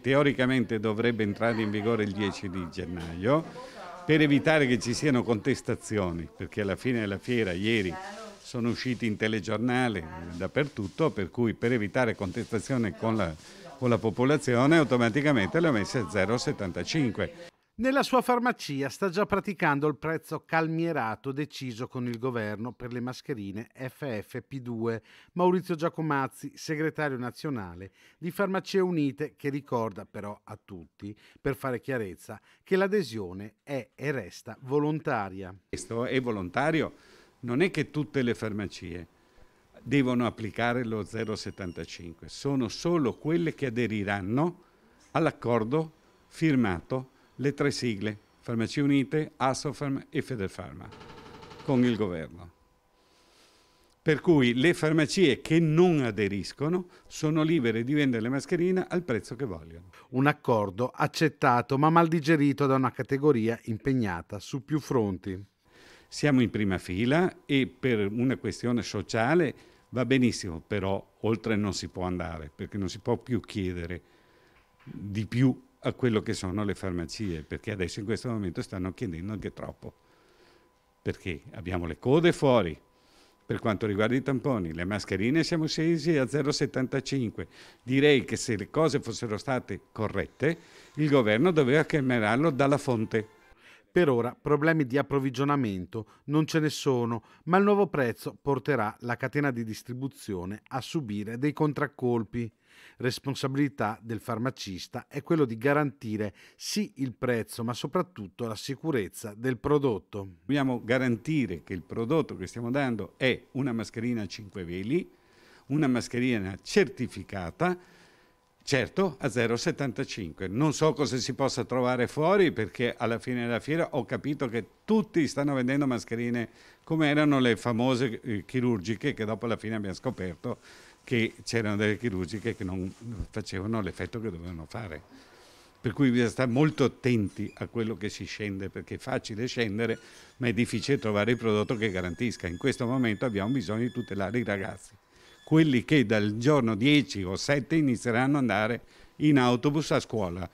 Teoricamente dovrebbe entrare in vigore il 10 di gennaio per evitare che ci siano contestazioni, perché alla fine della fiera ieri sono usciti in telegiornale dappertutto, per cui per evitare contestazioni con la, con la popolazione automaticamente le l'ho messe a 0,75. Nella sua farmacia sta già praticando il prezzo calmierato deciso con il governo per le mascherine FFP2. Maurizio Giacomazzi, segretario nazionale di Farmacie Unite, che ricorda però a tutti, per fare chiarezza, che l'adesione è e resta volontaria. Questo è volontario, non è che tutte le farmacie devono applicare lo 0,75, sono solo quelle che aderiranno all'accordo firmato le tre sigle Farmacie Unite, Assofarm e Federfarma con il governo. Per cui le farmacie che non aderiscono sono libere di vendere le mascherine al prezzo che vogliono. Un accordo accettato ma mal digerito da una categoria impegnata su più fronti. Siamo in prima fila e per una questione sociale va benissimo, però oltre non si può andare perché non si può più chiedere di più a quello che sono le farmacie, perché adesso in questo momento stanno chiedendo anche troppo, perché abbiamo le code fuori. Per quanto riguarda i tamponi, le mascherine siamo scesi a 0,75. Direi che se le cose fossero state corrette, il governo doveva chiamarlo dalla fonte per ora problemi di approvvigionamento non ce ne sono, ma il nuovo prezzo porterà la catena di distribuzione a subire dei contraccolpi. Responsabilità del farmacista è quello di garantire sì il prezzo, ma soprattutto la sicurezza del prodotto. Dobbiamo garantire che il prodotto che stiamo dando è una mascherina a 5 veli, una mascherina certificata Certo, a 0,75. Non so cosa si possa trovare fuori perché alla fine della fiera ho capito che tutti stanno vendendo mascherine come erano le famose eh, chirurgiche che dopo alla fine abbiamo scoperto che c'erano delle chirurgiche che non facevano l'effetto che dovevano fare. Per cui bisogna stare molto attenti a quello che si scende perché è facile scendere ma è difficile trovare il prodotto che garantisca. In questo momento abbiamo bisogno di tutelare i ragazzi quelli che dal giorno 10 o 7 inizieranno ad andare in autobus a scuola.